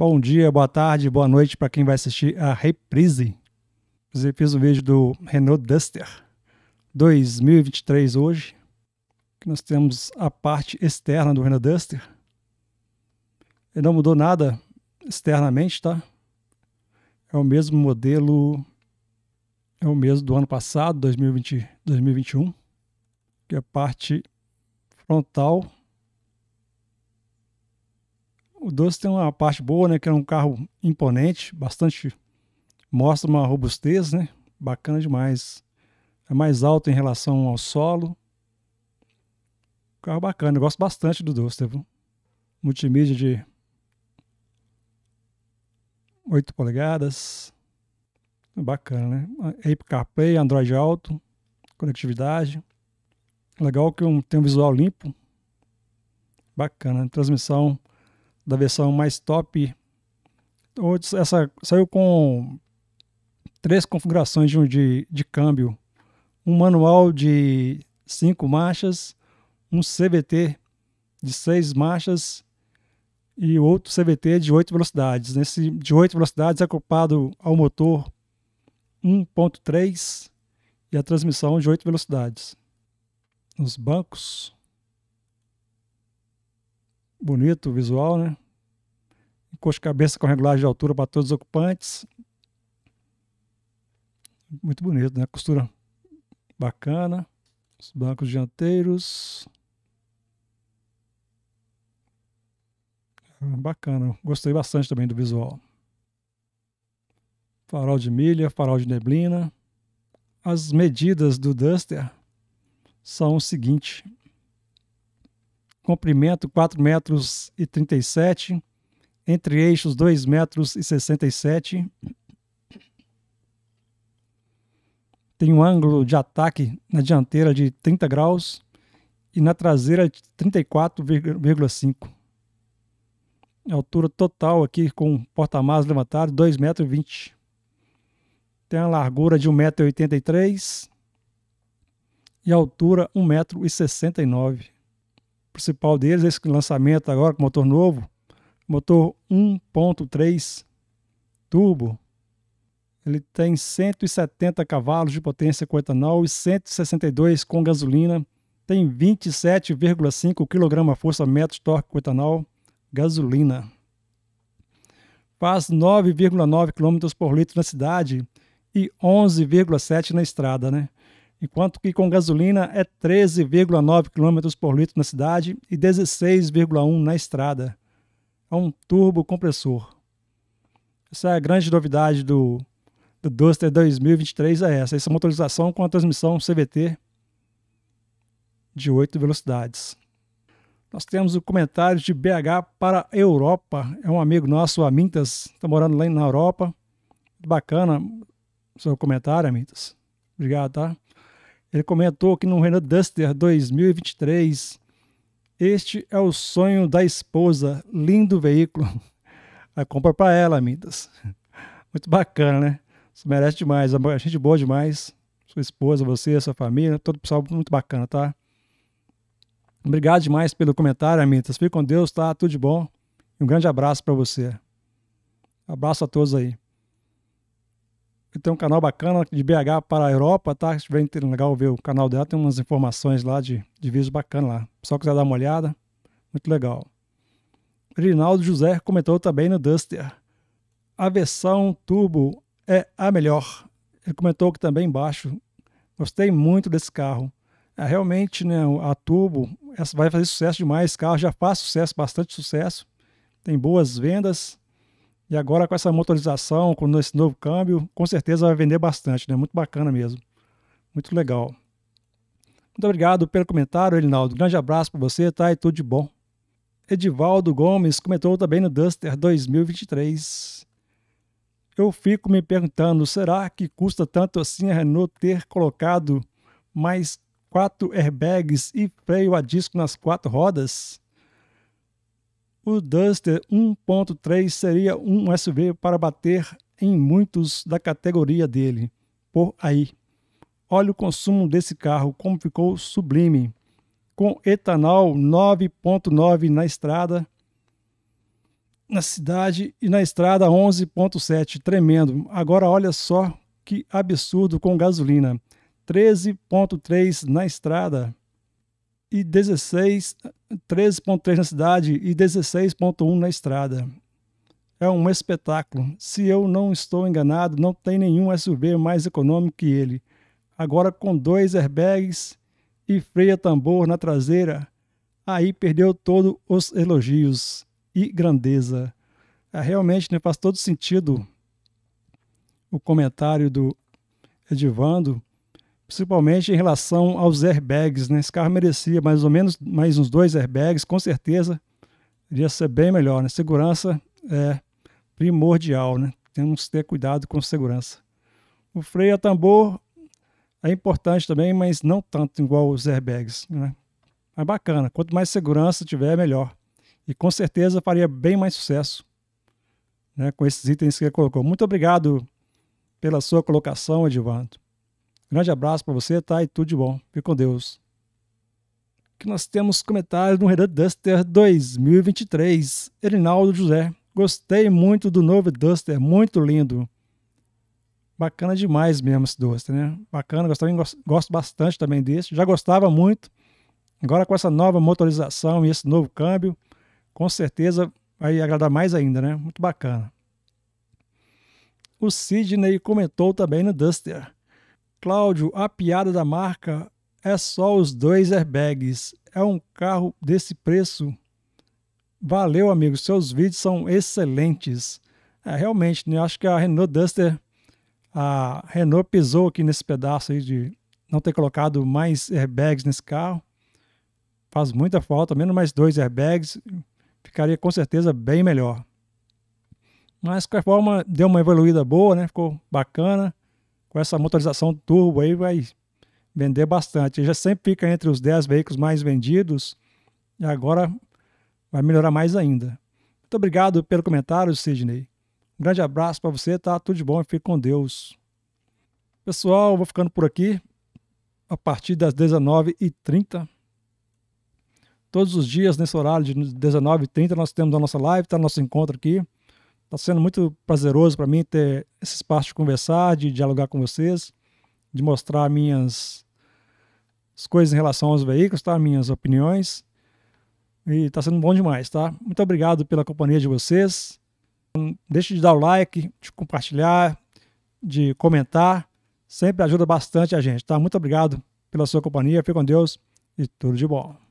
Bom dia, boa tarde, boa noite para quem vai assistir a reprise. Eu fiz um vídeo do Renault Duster 2023 hoje. Que nós temos a parte externa do Renault Duster. Ele não mudou nada externamente, tá? É o mesmo modelo, é o mesmo do ano passado, 2020, 2021, que é a parte frontal o Duster tem uma parte boa, né? Que é um carro imponente, bastante. mostra uma robustez, né? Bacana demais. É mais alto em relação ao solo. Carro bacana, eu gosto bastante do Duster, Multimídia de 8 polegadas. Bacana, né? Apple CarPlay, Android Auto, conectividade. Legal que tem um visual limpo. Bacana, transmissão da versão mais top. Essa saiu com três configurações de, de, de câmbio, um manual de cinco marchas, um CVT de seis marchas e outro CVT de oito velocidades. Nesse de oito velocidades é acoplado ao motor 1.3 e a transmissão de oito velocidades. Os bancos. Bonito o visual, né? coxa-cabeça com regulagem de altura para todos os ocupantes. Muito bonito, né? Costura bacana. Os bancos dianteiros. Ah, bacana, gostei bastante também do visual. Farol de milha, farol de neblina. As medidas do Duster são o seguinte: comprimento 4,37 metros e metros entre eixos 2,67 metros Tem um ângulo de ataque na dianteira de 30 graus e na traseira de 34,5. É a altura total aqui com porta-malas levantado, 2,20 metros. Tem a largura de 1,83m e a altura 1,69m. O principal deles, esse lançamento agora com motor novo, motor 1.3 turbo. Ele tem 170 cavalos de potência com etanol e 162 com gasolina. Tem 27,5 kgfm torque com etanol, gasolina. Faz 9,9 km por litro na cidade e 11,7 na estrada, né? Enquanto que com gasolina é 13,9 km por litro na cidade e 16,1 na estrada a é um turbo compressor. Essa é a grande novidade do, do Duster 2023 é essa, essa motorização com a transmissão CVT de 8 velocidades. Nós temos o comentário de BH para a Europa. É um amigo nosso, o Amintas, está morando lá na Europa. Bacana seu comentário, Amintas. Obrigado, tá? Ele comentou que no Renault Duster 2023 este é o sonho da esposa. Lindo veículo. A compra para ela, amigas. Muito bacana, né? Você merece demais. A é gente boa demais. Sua esposa, você, sua família, todo o pessoal muito bacana, tá? Obrigado demais pelo comentário, Amitas. Fique com Deus, tá? Tudo de bom. Um grande abraço para você. Abraço a todos aí que tem um canal bacana de BH para a Europa, tá? Se tiver legal ver o canal dela, tem umas informações lá de, de vídeos bacanas lá. Só quiser dar uma olhada, muito legal. Rinaldo José comentou também no Duster. A versão turbo é a melhor. Ele comentou que também embaixo. Gostei muito desse carro. É, realmente, né, a turbo essa vai fazer sucesso demais. Esse carro já faz sucesso, bastante sucesso. Tem boas vendas e agora com essa motorização, com esse novo câmbio, com certeza vai vender bastante, né? Muito bacana mesmo. Muito legal. Muito obrigado pelo comentário, Elinaldo. Grande abraço para você, tá? E tudo de bom. Edivaldo Gomes comentou também no Duster 2023. Eu fico me perguntando, será que custa tanto assim a Renault ter colocado mais quatro airbags e freio a disco nas quatro rodas? O Duster 1.3 seria um SUV para bater em muitos da categoria dele. Por aí. Olha o consumo desse carro, como ficou sublime. Com etanol 9.9 na estrada, na cidade e na estrada 11.7, tremendo. Agora olha só que absurdo com gasolina. 13.3 na estrada, e 16, 13.3 na cidade e 16.1 na estrada. É um espetáculo. Se eu não estou enganado, não tem nenhum SUV mais econômico que ele. Agora com dois airbags e freia tambor na traseira, aí perdeu todos os elogios e grandeza. É, realmente né, faz todo sentido o comentário do Edivando principalmente em relação aos airbags. Né? Esse carro merecia mais ou menos mais uns dois airbags, com certeza iria ser bem melhor. Né? Segurança é primordial, né? temos que ter cuidado com segurança. O freio a tambor é importante também, mas não tanto igual os airbags. Né? Mas bacana, quanto mais segurança tiver, melhor. E com certeza faria bem mais sucesso né, com esses itens que ele colocou. Muito obrigado pela sua colocação, Edivando. Grande abraço para você, tá? E tudo de bom. Fique com Deus. Que nós temos comentários no Redan Duster 2023. Erinaldo José. Gostei muito do novo Duster, muito lindo. Bacana demais mesmo esse Duster, né? Bacana, gosto, gosto bastante também desse. Já gostava muito. Agora com essa nova motorização e esse novo câmbio, com certeza vai agradar mais ainda, né? Muito bacana. O Sidney comentou também no Duster. Cláudio, a piada da marca é só os dois airbags. É um carro desse preço. Valeu, amigo. Seus vídeos são excelentes. É, realmente, né? Eu acho que a Renault Duster, a Renault pisou aqui nesse pedaço aí de não ter colocado mais airbags nesse carro. Faz muita falta, menos mais dois airbags. Ficaria com certeza bem melhor. Mas, de qualquer forma, deu uma evoluída boa, né? Ficou bacana com essa motorização turbo aí vai vender bastante. já sempre fica entre os 10 veículos mais vendidos e agora vai melhorar mais ainda. Muito obrigado pelo comentário, Sidney. Um grande abraço para você, tá? Tudo de bom e fique com Deus. Pessoal, vou ficando por aqui a partir das 19h30. Todos os dias, nesse horário de 19h30, nós temos a nossa live, o tá? Nosso encontro aqui. Está sendo muito prazeroso para mim ter esse espaço de conversar, de dialogar com vocês, de mostrar minhas as coisas em relação aos veículos, tá? Minhas opiniões. E está sendo bom demais, tá? Muito obrigado pela companhia de vocês. Não deixe de dar o like, de compartilhar, de comentar. Sempre ajuda bastante a gente, tá? Muito obrigado pela sua companhia. Fique com Deus e tudo de bom.